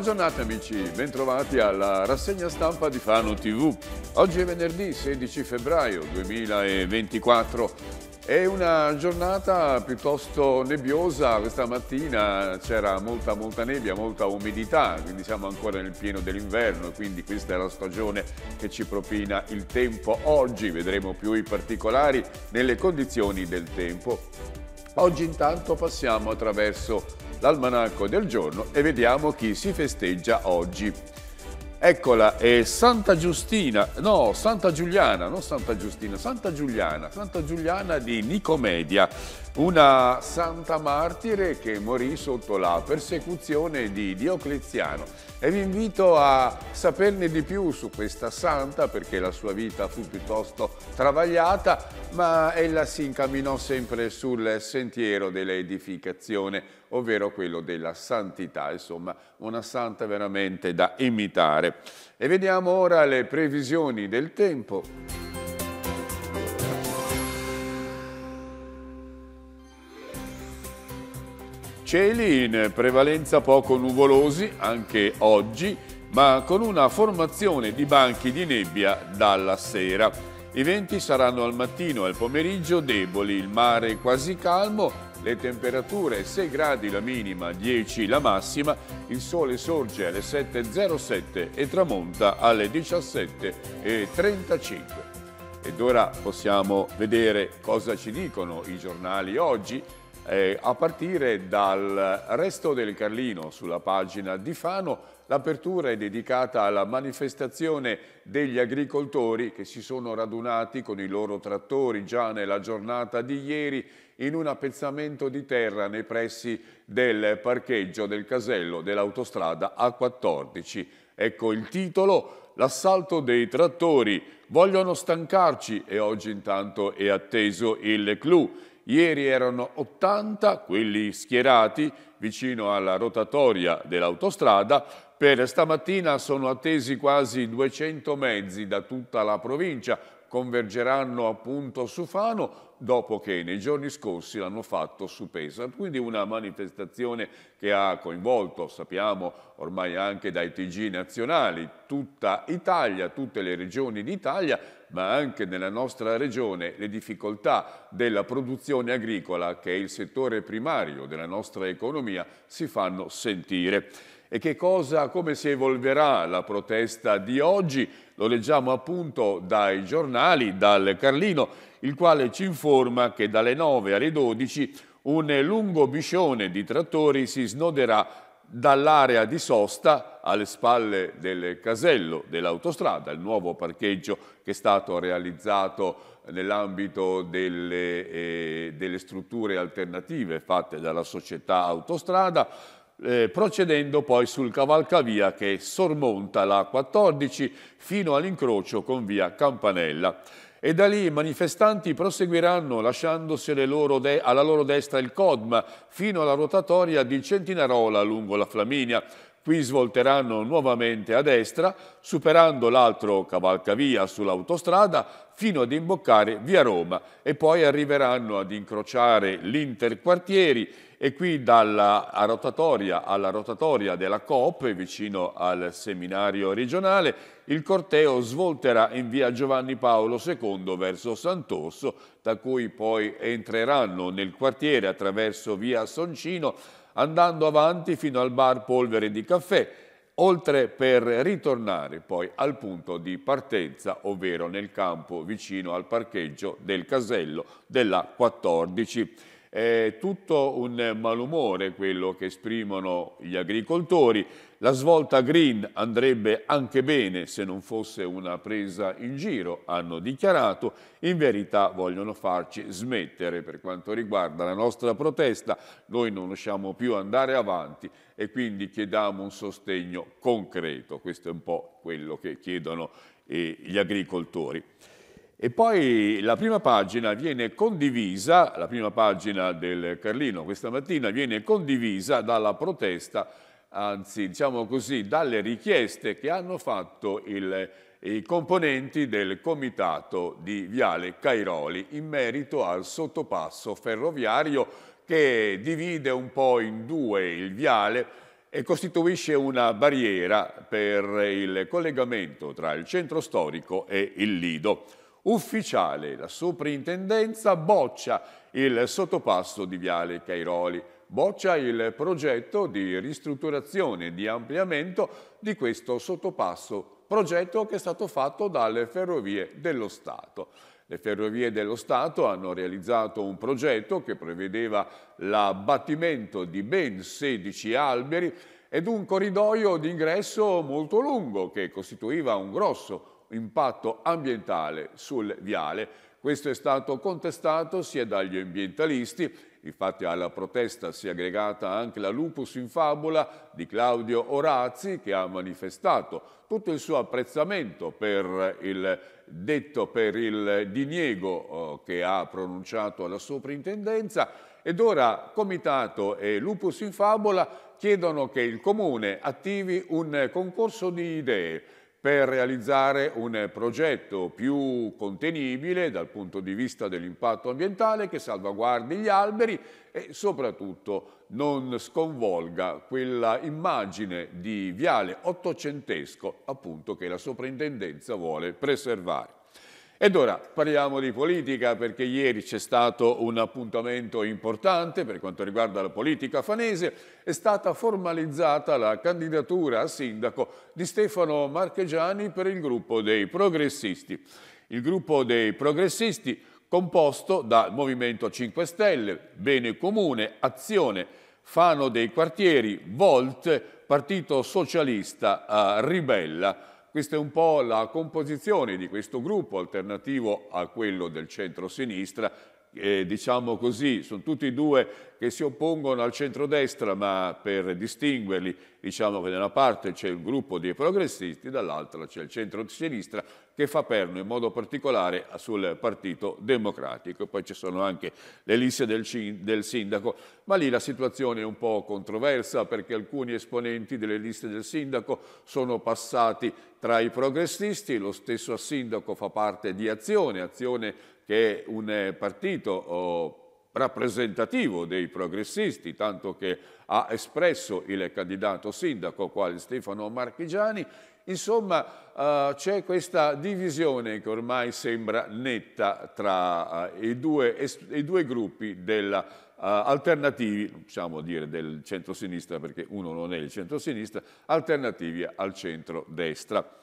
Buona giornata amici, bentrovati alla rassegna stampa di Fano TV. Oggi è venerdì 16 febbraio 2024. È una giornata piuttosto nebbiosa, questa mattina c'era molta molta nebbia, molta umidità, quindi siamo ancora nel pieno dell'inverno, quindi questa è la stagione che ci propina il tempo. Oggi vedremo più i particolari nelle condizioni del tempo. Oggi intanto passiamo attraverso l'almanacco del giorno e vediamo chi si festeggia oggi. Eccola, è Santa Giustina, no, Santa Giuliana, non Santa Giustina, Santa Giuliana, Santa Giuliana di Nicomedia, una santa martire che morì sotto la persecuzione di Diocleziano. E vi invito a saperne di più su questa santa perché la sua vita fu piuttosto travagliata, ma ella si incamminò sempre sul sentiero dell'edificazione ovvero quello della santità, insomma una santa veramente da imitare. E vediamo ora le previsioni del tempo. Cieli in prevalenza poco nuvolosi anche oggi, ma con una formazione di banchi di nebbia dalla sera. I venti saranno al mattino e al pomeriggio deboli, il mare quasi calmo le temperature 6 gradi la minima, 10 la massima, il sole sorge alle 7.07 e tramonta alle 17.35. Ed ora possiamo vedere cosa ci dicono i giornali oggi, eh, a partire dal Resto del Carlino sulla pagina di Fano, L'apertura è dedicata alla manifestazione degli agricoltori che si sono radunati con i loro trattori già nella giornata di ieri in un appezzamento di terra nei pressi del parcheggio del casello dell'autostrada A14. Ecco il titolo, l'assalto dei trattori, vogliono stancarci e oggi intanto è atteso il clou. Ieri erano 80 quelli schierati vicino alla rotatoria dell'autostrada, per stamattina sono attesi quasi 200 mezzi da tutta la provincia, convergeranno appunto su Fano dopo che nei giorni scorsi l'hanno fatto su Pesaro. Quindi una manifestazione che ha coinvolto, sappiamo ormai anche dai TG nazionali, tutta Italia, tutte le regioni d'Italia, ma anche nella nostra regione le difficoltà della produzione agricola, che è il settore primario della nostra economia, si fanno sentire. E che cosa, come si evolverà la protesta di oggi? Lo leggiamo appunto dai giornali, dal Carlino, il quale ci informa che dalle 9 alle 12 un lungo biscione di trattori si snoderà dall'area di sosta alle spalle del casello dell'autostrada, il nuovo parcheggio che è stato realizzato nell'ambito delle, eh, delle, strutture alternative fatte dalla società autostrada, eh, procedendo poi sul cavalcavia che sormonta la 14 fino all'incrocio con via Campanella. E da lì i manifestanti proseguiranno lasciandosi loro alla loro destra il Codma fino alla rotatoria di Centinarola lungo la Flaminia. Qui svolteranno nuovamente a destra, superando l'altro cavalcavia sull'autostrada fino ad imboccare via Roma e poi arriveranno ad incrociare l'Interquartieri e qui dalla rotatoria alla rotatoria della Coop, vicino al seminario regionale, il corteo svolterà in via Giovanni Paolo II verso Sant'Orso, da cui poi entreranno nel quartiere attraverso via Soncino, andando avanti fino al bar Polvere di Caffè, oltre per ritornare poi al punto di partenza, ovvero nel campo vicino al parcheggio del casello della 14. È tutto un malumore quello che esprimono gli agricoltori. La svolta green andrebbe anche bene se non fosse una presa in giro, hanno dichiarato. In verità vogliono farci smettere per quanto riguarda la nostra protesta. Noi non riusciamo più ad andare avanti e quindi chiediamo un sostegno concreto. Questo è un po' quello che chiedono eh, gli agricoltori. E poi la prima pagina viene condivisa, la prima pagina del Carlino questa mattina viene condivisa dalla protesta, anzi diciamo così, dalle richieste che hanno fatto il, i componenti del comitato di Viale Cairoli in merito al sottopasso ferroviario che divide un po' in due il viale e costituisce una barriera per il collegamento tra il centro storico e il Lido ufficiale. La soprintendenza boccia il sottopasso di Viale Cairoli, boccia il progetto di ristrutturazione, e di ampliamento di questo sottopasso, progetto che è stato fatto dalle Ferrovie dello Stato. Le Ferrovie dello Stato hanno realizzato un progetto che prevedeva l'abbattimento di ben 16 alberi ed un corridoio d'ingresso molto lungo che costituiva un grosso impatto ambientale sul viale. Questo è stato contestato sia dagli ambientalisti Infatti alla protesta si è aggregata anche la Lupus in Fabula di Claudio Orazzi che ha manifestato tutto il suo apprezzamento per il detto, per il diniego eh, che ha pronunciato alla soprintendenza ed ora Comitato e Lupus in Fabula chiedono che il Comune attivi un concorso di idee per realizzare un progetto più contenibile dal punto di vista dell'impatto ambientale che salvaguardi gli alberi e soprattutto non sconvolga quella immagine di viale ottocentesco appunto che la soprintendenza vuole preservare. Ed ora parliamo di politica perché ieri c'è stato un appuntamento importante per quanto riguarda la politica fanese, è stata formalizzata la candidatura a sindaco di Stefano Marchegiani per il gruppo dei progressisti. Il gruppo dei progressisti composto dal Movimento 5 Stelle, Bene Comune, Azione, Fano dei Quartieri, Volt, Partito Socialista, eh, Ribella, questa è un po' la composizione di questo gruppo alternativo a quello del centro-sinistra eh, diciamo così, sono tutti e due che si oppongono al centrodestra, ma per distinguerli diciamo che da una parte c'è il gruppo dei progressisti, dall'altra c'è il centro-sinistra che fa perno in modo particolare sul Partito Democratico. Poi ci sono anche le liste del, del sindaco, ma lì la situazione è un po' controversa perché alcuni esponenti delle liste del sindaco sono passati tra i progressisti, lo stesso sindaco fa parte di Azione, Azione che è un eh, partito oh, rappresentativo dei progressisti, tanto che ha espresso il candidato sindaco, quale Stefano Marchigiani. Insomma, eh, c'è questa divisione che ormai sembra netta tra eh, i, due, i, due, gruppi della, eh, alternativi, possiamo dire del centro-sinistra perché uno non è il centro-sinistra, alternativi al centro-destra.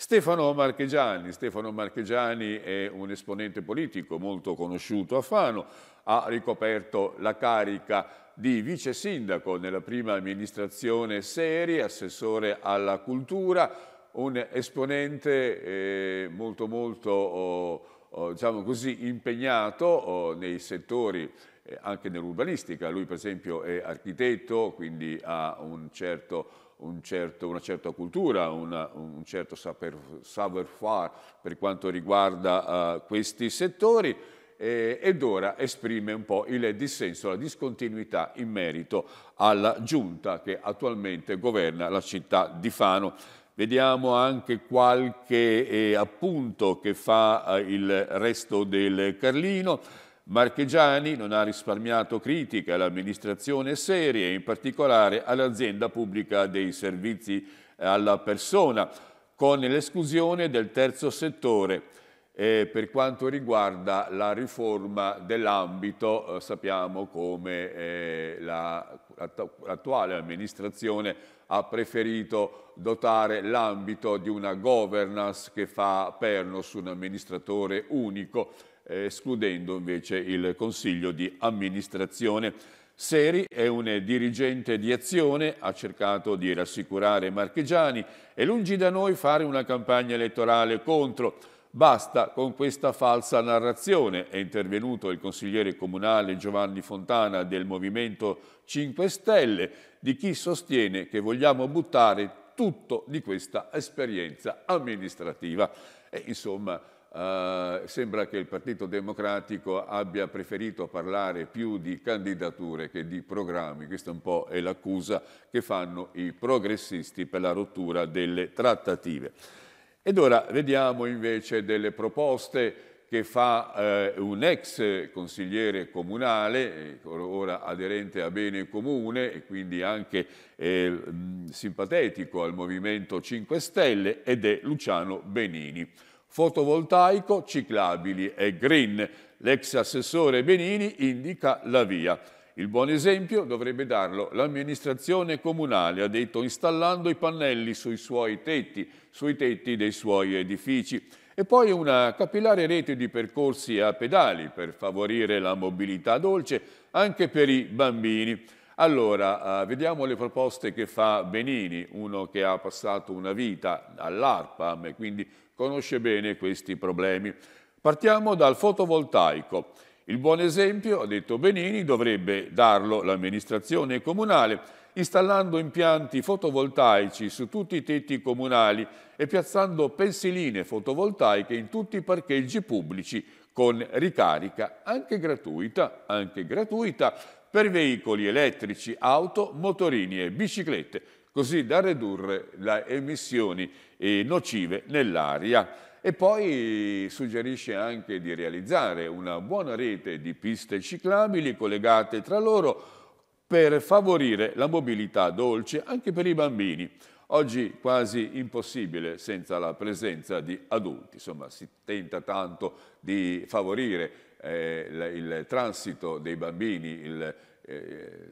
Stefano Marchegiani. Stefano Marchegiani è un esponente politico molto conosciuto a Fano, ha ricoperto la carica di vice sindaco nella prima amministrazione Seri, assessore alla cultura, un esponente eh, molto molto oh, oh, diciamo così, impegnato oh, nei settori eh, anche nell'urbanistica. Lui per esempio è architetto, quindi ha un certo un certo, una certa cultura, una, un certo saper, savoir faire per quanto riguarda uh, questi settori eh, ed ora esprime un po' il dissenso, la discontinuità in merito alla giunta che attualmente governa la città di Fano. Vediamo anche qualche eh, appunto che fa eh, il resto del Carlino. Marchegiani non ha risparmiato critiche all'amministrazione serie, in particolare all'azienda pubblica dei servizi alla persona, con l'esclusione del terzo settore eh, per quanto riguarda la riforma dell'ambito, eh, sappiamo come eh, l'attuale la, amministrazione ha preferito dotare l'ambito di una governance che fa perno su un amministratore unico eh, escludendo invece il consiglio di amministrazione. Seri è un dirigente di azione, ha cercato di rassicurare Marchegiani e lungi da noi fare una campagna elettorale contro. Basta con questa falsa narrazione, è intervenuto il consigliere comunale Giovanni Fontana del Movimento 5 Stelle, di chi sostiene che vogliamo buttare tutto di questa esperienza amministrativa. E insomma, eh, sembra che il Partito Democratico abbia preferito parlare più di candidature che di programmi. Questa un po' è l'accusa che fanno i progressisti per la rottura delle trattative. Ed ora vediamo invece delle proposte che fa eh, un ex consigliere comunale, ora aderente a Bene Comune e quindi anche eh, simpatico al Movimento 5 Stelle, ed è Luciano Benini fotovoltaico, ciclabili e green. L'ex assessore Benini indica la via. Il buon esempio dovrebbe darlo l'amministrazione comunale, ha detto, installando i pannelli sui suoi tetti, sui tetti dei suoi edifici. E poi una capillare rete di percorsi a pedali per favorire la mobilità dolce anche per i bambini. Allora, eh, vediamo le proposte che fa Benini, uno che ha passato una vita all'ARPAM e quindi conosce bene questi problemi. Partiamo dal fotovoltaico. Il buon esempio, ha detto Benini, dovrebbe darlo l'amministrazione comunale installando impianti fotovoltaici su tutti i tetti comunali e piazzando pensiline fotovoltaiche in tutti i parcheggi pubblici con ricarica anche gratuita, anche gratuita per veicoli elettrici, auto, motorini e biciclette, così da ridurre le emissioni e nocive nell'aria e poi suggerisce anche di realizzare una buona rete di piste ciclabili collegate tra loro per favorire la mobilità dolce anche per i bambini. Oggi quasi impossibile senza la presenza di adulti, insomma si tenta tanto di favorire eh, il, il transito dei bambini, il, eh,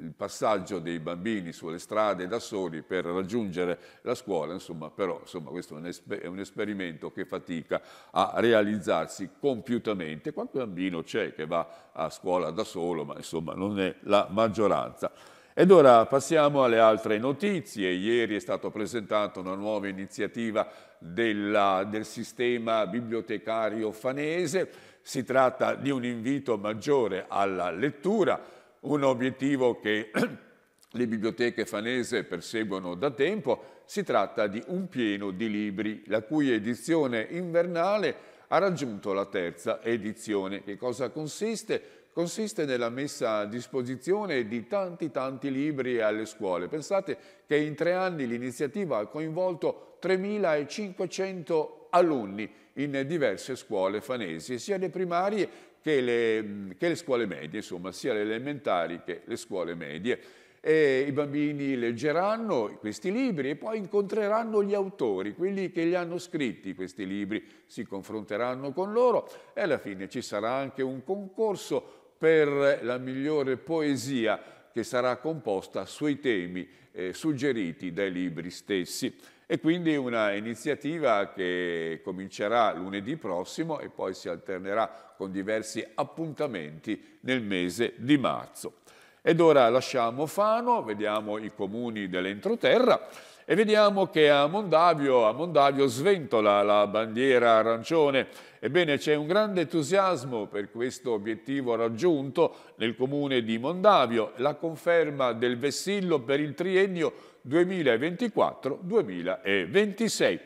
il passaggio dei bambini sulle strade da soli per raggiungere la scuola, insomma, però insomma, questo è un, è un, esperimento che fatica a realizzarsi compiutamente. Qualche bambino c'è che va a scuola da solo, ma insomma non è la maggioranza. Ed ora passiamo alle altre notizie. Ieri è stata presentata una nuova iniziativa della, del sistema bibliotecario fanese. Si tratta di un invito maggiore alla lettura un obiettivo che le biblioteche fanese perseguono da tempo, si tratta di un pieno di libri, la cui edizione invernale ha raggiunto la terza edizione. Che cosa consiste? Consiste nella messa a disposizione di tanti tanti libri alle scuole. Pensate che in tre anni l'iniziativa ha coinvolto 3.500 alunni in diverse scuole fanesi, sia le primarie che le, che le scuole medie, insomma, sia le elementari che le scuole medie. E I bambini leggeranno questi libri e poi incontreranno gli autori, quelli che li hanno scritti questi libri, si confronteranno con loro e alla fine ci sarà anche un concorso per la migliore poesia che sarà composta sui temi eh, suggeriti dai libri stessi. E quindi una iniziativa che comincerà lunedì prossimo e poi si alternerà con diversi appuntamenti nel mese di marzo. Ed ora lasciamo Fano, vediamo i comuni dell'entroterra e vediamo che a Mondavio, a Mondavio sventola la bandiera arancione. Ebbene c'è un grande entusiasmo per questo obiettivo raggiunto nel comune di Mondavio, la conferma del vessillo per il triennio 2024-2026.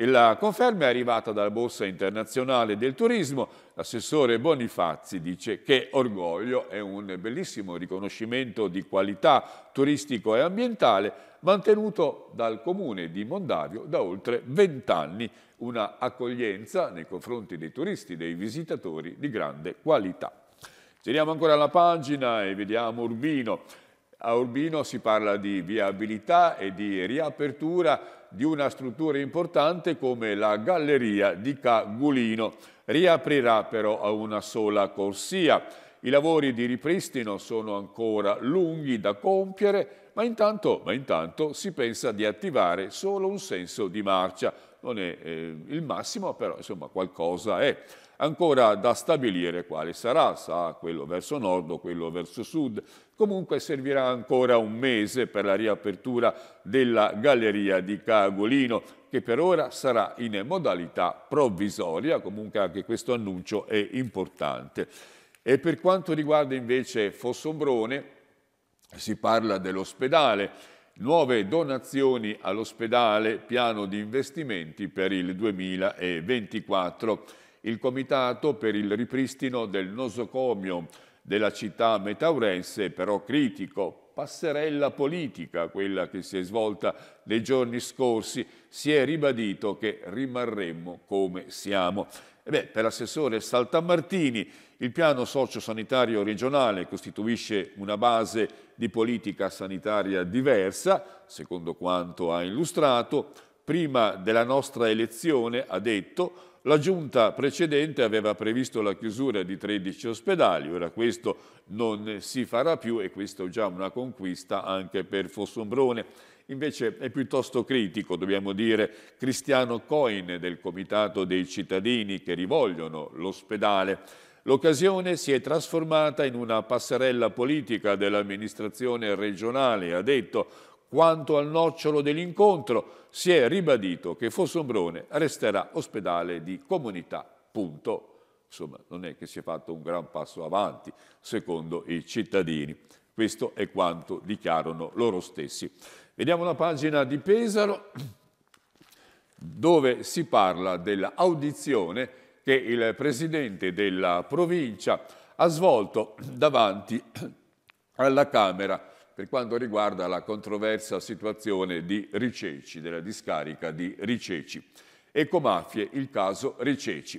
La conferma è arrivata dalla Borsa Internazionale del Turismo. L'assessore Bonifazzi dice che Orgoglio è un bellissimo riconoscimento di qualità turistico e ambientale mantenuto dal comune di Mondavio da oltre vent'anni, una accoglienza nei confronti dei turisti, dei visitatori di grande qualità. Giriamo ancora la pagina e vediamo Urbino. A Urbino si parla di viabilità e di riapertura di una struttura importante come la Galleria di Cagulino. Riaprirà però a una sola corsia. I lavori di ripristino sono ancora lunghi da compiere, ma intanto, ma intanto si pensa di attivare solo un senso di marcia. Non è eh, il massimo, però insomma qualcosa è. Ancora da stabilire quale sarà, sa quello verso nord o quello verso sud, Comunque servirà ancora un mese per la riapertura della galleria di Cagolino, che per ora sarà in modalità provvisoria, comunque anche questo annuncio è importante. E per quanto riguarda invece Fossombrone, si parla dell'ospedale, nuove donazioni all'ospedale, piano di investimenti per il 2024. Il Comitato per il ripristino del nosocomio della città metaurense, però critico, passerella politica, quella che si è svolta nei giorni scorsi, si è ribadito che rimarremmo come siamo. Beh, per l'assessore Saltamartini il piano sociosanitario regionale costituisce una base di politica sanitaria diversa, secondo quanto ha illustrato, prima della nostra elezione, ha detto, la giunta precedente aveva previsto la chiusura di 13 ospedali, ora questo non si farà più e questa è già una conquista anche per Fossombrone. Invece è piuttosto critico, dobbiamo dire, Cristiano Coin del Comitato dei cittadini che rivolgono l'ospedale. L'occasione si è trasformata in una passerella politica dell'amministrazione regionale, ha detto quanto al nocciolo dell'incontro, si è ribadito che Fossombrone resterà ospedale di comunità. Punto. Insomma, non è che si è fatto un gran passo avanti, secondo i cittadini. Questo è quanto dichiarano loro stessi. Vediamo la pagina di Pesaro, dove si parla dell'audizione che il Presidente della provincia ha svolto davanti alla Camera per quanto riguarda la controversa situazione di Riceci, della discarica di Riceci. Ecomafie, il caso Riceci.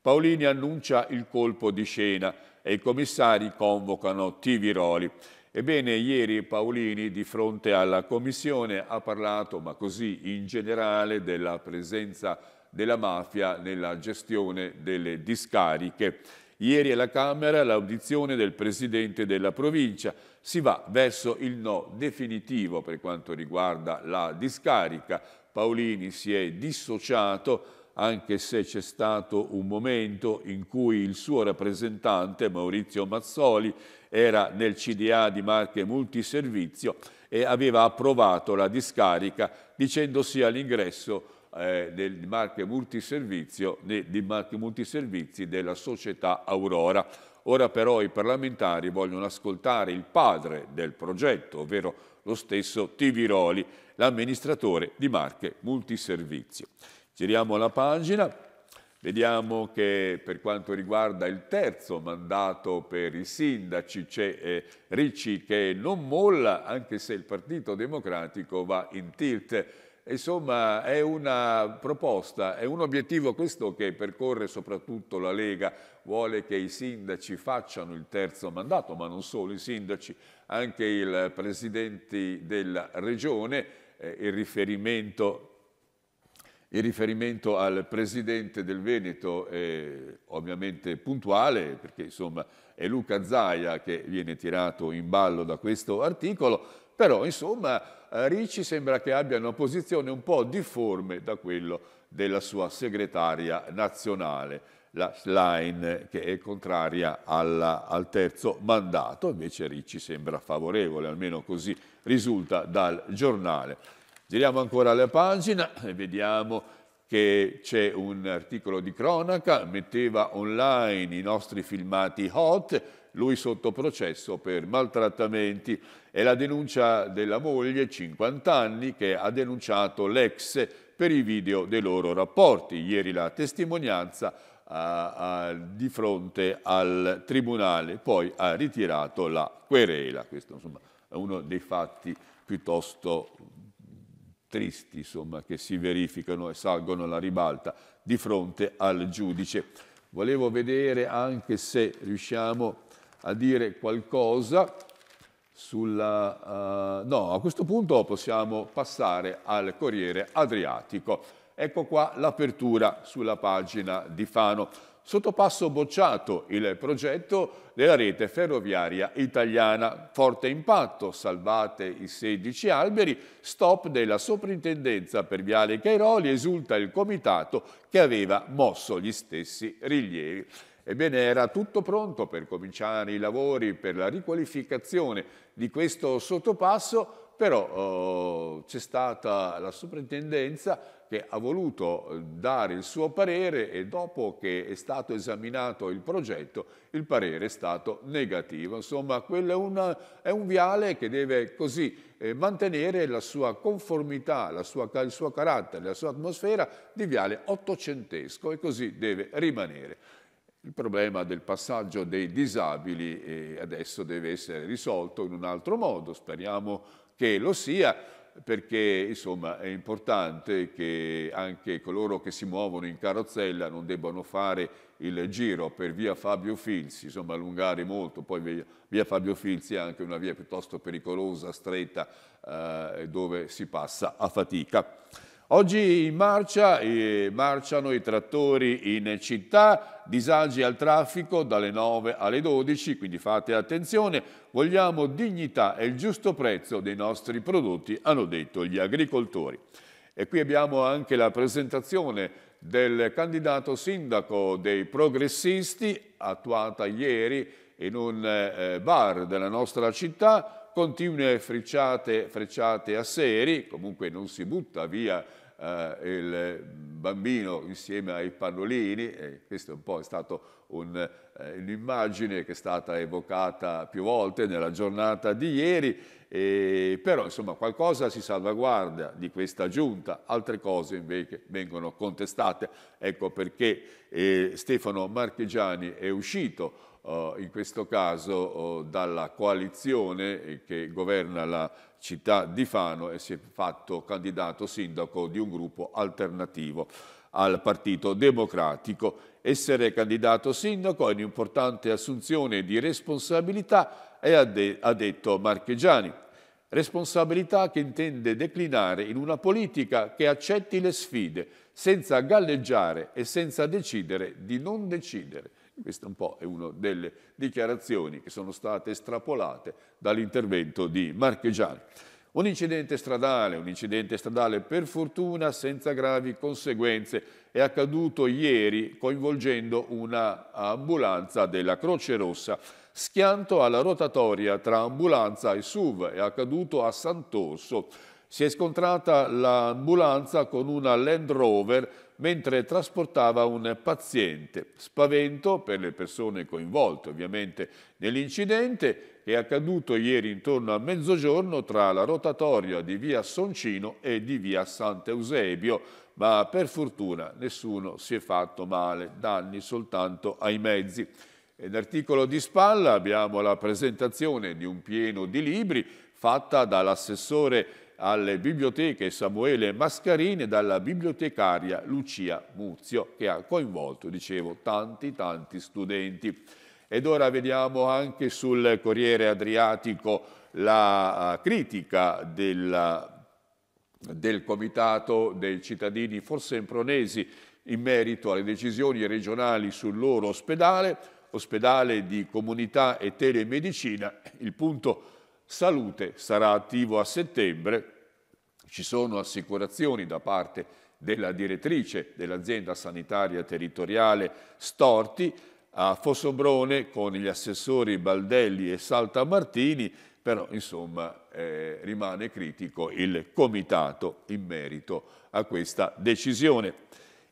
Paolini annuncia il colpo di scena e i commissari convocano Tiviroli. Ebbene, ieri Paolini di fronte alla Commissione ha parlato, ma così in generale, della presenza della mafia nella gestione delle discariche. Ieri alla Camera l'audizione del Presidente della Provincia, si va verso il no definitivo per quanto riguarda la discarica. Paolini si è dissociato anche se c'è stato un momento in cui il suo rappresentante Maurizio Mazzoli era nel CDA di Marche Multiservizio e aveva approvato la discarica dicendo sì all'ingresso eh, del Marche Multiservio, di Marche Multiservizi della società Aurora. Ora però i parlamentari vogliono ascoltare il padre del progetto, ovvero lo stesso Tiviroli, l'amministratore di Marche Multiservizio. Giriamo la pagina, vediamo che per quanto riguarda il terzo mandato per i sindaci c'è eh, Ricci che non molla anche se il Partito Democratico va in tilt. Insomma è una proposta, è un obiettivo questo che percorre soprattutto la Lega vuole che i sindaci facciano il terzo mandato, ma non solo i sindaci, anche i presidenti della regione, eh, il, riferimento, il, riferimento, al presidente del Veneto è eh, ovviamente puntuale, perché insomma è Luca Zaia che viene tirato in ballo da questo articolo, però insomma eh, Ricci sembra che abbia una posizione un po' difforme da quello della sua segretaria nazionale la Schlein che è contraria alla, al terzo mandato, invece Ricci sembra favorevole, almeno così risulta dal giornale. Giriamo ancora la pagina e vediamo che c'è un articolo di cronaca, metteva online i nostri filmati hot, lui sotto processo per maltrattamenti e la denuncia della moglie, 50 anni, che ha denunciato l'ex per i video dei loro rapporti. Ieri la testimonianza a, a, di fronte al tribunale, poi ha ritirato la querela. Questo insomma, è uno dei fatti piuttosto tristi insomma, che si verificano e salgono alla ribalta di fronte al giudice. Volevo vedere anche se riusciamo a dire qualcosa sulla... Uh, no, a questo punto possiamo passare al Corriere Adriatico. Ecco qua l'apertura sulla pagina di Fano. Sottopasso bocciato il progetto della rete ferroviaria italiana. Forte impatto, salvate i 16 alberi, stop della soprintendenza per Viale Cairoli, esulta il comitato che aveva mosso gli stessi rilievi. Ebbene, era tutto pronto per cominciare i lavori per la riqualificazione di questo sottopasso, però eh, c'è stata la soprintendenza che ha voluto eh, dare il suo parere e dopo che è stato esaminato il progetto il parere è stato negativo. Insomma, quello è, una, è un viale che deve così eh, mantenere la sua conformità, la sua, il suo carattere, la sua atmosfera di viale ottocentesco e così deve rimanere. Il problema del passaggio dei disabili eh, adesso deve essere risolto in un altro modo, speriamo che lo sia, perché insomma, è importante che anche coloro che si muovono in carrozzella non debbano fare il giro per via Fabio Filzi, insomma allungare molto, poi via, Fabio Filzi è anche una via piuttosto pericolosa, stretta, eh, dove si passa a fatica. Oggi in marcia eh, marciano i trattori in città, disagi al traffico dalle 9 alle 12, quindi fate attenzione, vogliamo dignità e il giusto prezzo dei nostri prodotti, hanno detto gli agricoltori. E qui abbiamo anche la presentazione del candidato sindaco dei progressisti attuata ieri in un eh, bar della nostra città, continue frecciate, frecciate a seri, comunque non si butta via eh, il bambino insieme ai pannolini, e questo è un po' è stato eh, un'immagine eh, che è stata evocata più volte nella giornata di ieri, e, però insomma qualcosa si salvaguarda di questa giunta, altre cose invece vengono contestate. Ecco perché eh, Stefano Marchegiani è uscito Uh, in questo caso uh, dalla coalizione eh, che governa la città di Fano e si è fatto candidato sindaco di un gruppo alternativo al Partito Democratico. Essere candidato sindaco è un'importante assunzione di responsabilità e ha, de ha detto Marchegiani responsabilità che intende declinare in una politica che accetti le sfide senza galleggiare e senza decidere di non decidere. Questa un po' è una delle dichiarazioni che sono state estrapolate dall'intervento di Marchegiani. Un incidente stradale, un incidente stradale per fortuna senza gravi conseguenze, è accaduto ieri coinvolgendo una ambulanza della Croce Rossa. Schianto alla rotatoria tra ambulanza e SUV è accaduto a Sant'Orso si è scontrata l'ambulanza con una Land Rover mentre trasportava un paziente. Spavento per le persone coinvolte ovviamente nell'incidente è accaduto ieri intorno a mezzogiorno tra la rotatoria di via Soncino e di via Sant'Eusebio, ma per fortuna nessuno si è fatto male, danni soltanto ai mezzi. Nell'articolo di spalla abbiamo la presentazione di un pieno di libri fatta dall'assessore alle biblioteche Samuele Mascarini e dalla bibliotecaria Lucia Muzio, che ha coinvolto, dicevo, tanti tanti studenti. Ed ora vediamo anche sul Corriere Adriatico la eh, critica della, del Comitato dei cittadini forsempronesi in merito alle decisioni regionali sul loro ospedale, ospedale di comunità e telemedicina. Il punto Salute sarà attivo a settembre, ci sono assicurazioni da parte della direttrice dell'azienda sanitaria territoriale Storti a Fossobrone con gli assessori Baldelli e Saltamartini, però insomma eh, rimane critico il comitato in merito a questa decisione.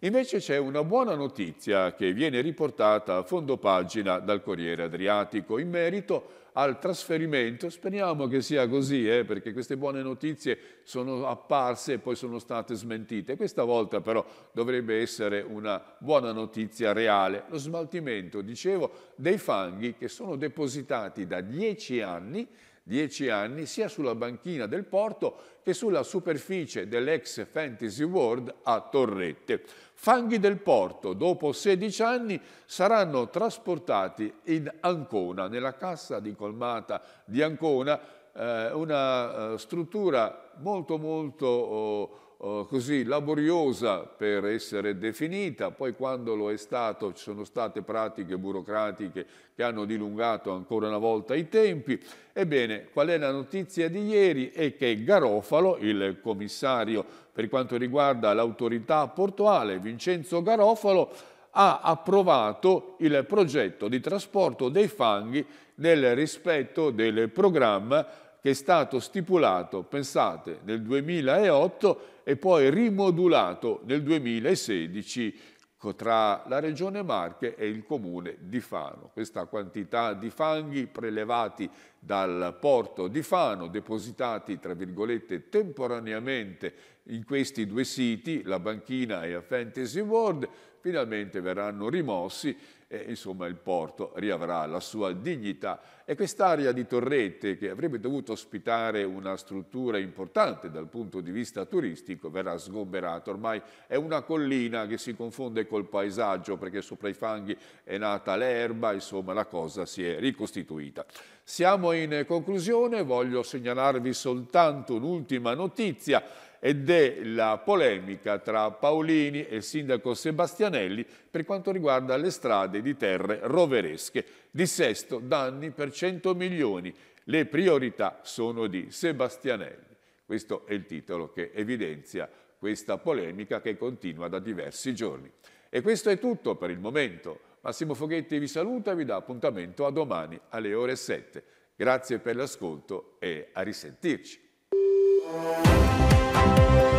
Invece c'è una buona notizia che viene riportata a fondo pagina dal Corriere Adriatico in merito a al trasferimento. Speriamo che sia così, eh, perché queste buone notizie sono apparse e poi sono state smentite. Questa volta però dovrebbe essere una buona notizia reale. Lo smaltimento, dicevo, dei fanghi che sono depositati da dieci anni dieci anni sia sulla banchina del porto che sulla superficie dell'ex Fantasy World a Torrette. Fanghi del porto, dopo 16 anni, saranno trasportati in Ancona, nella cassa di colmata di Ancona, eh, una eh, struttura molto molto... Oh, eh, così laboriosa per essere definita, poi quando lo è stato ci sono state pratiche burocratiche che hanno dilungato ancora una volta i tempi. Ebbene, qual è la notizia di ieri? È che Garofalo, il commissario per quanto riguarda l'autorità portuale, Vincenzo Garofalo, ha approvato il progetto di trasporto dei fanghi nel rispetto del programma che è stato stipulato, pensate, nel 2008 e poi rimodulato nel 2016 tra la Regione Marche e il Comune di Fano. Questa quantità di fanghi prelevati dal porto di Fano, depositati tra virgolette temporaneamente in questi due siti, la banchina e a Fantasy World, finalmente verranno rimossi e insomma il porto riavrà la sua dignità. E quest'area di Torrette, che avrebbe dovuto ospitare una struttura importante dal punto di vista turistico, verrà sgomberata. Ormai è una collina che si confonde col paesaggio perché sopra i fanghi è nata l'erba, insomma la cosa si è ricostituita. Siamo in conclusione, voglio segnalarvi soltanto un'ultima notizia ed è la polemica tra Paolini e il sindaco Sebastianelli per quanto riguarda le strade di terre roveresche. Dissesto, danni per 100 milioni, le priorità sono di Sebastianelli. Questo è il titolo che evidenzia questa polemica che continua da diversi giorni. E questo è tutto per il momento. Massimo Foghetti vi saluta e vi dà appuntamento a domani alle ore 7. Grazie per l'ascolto e a risentirci. Música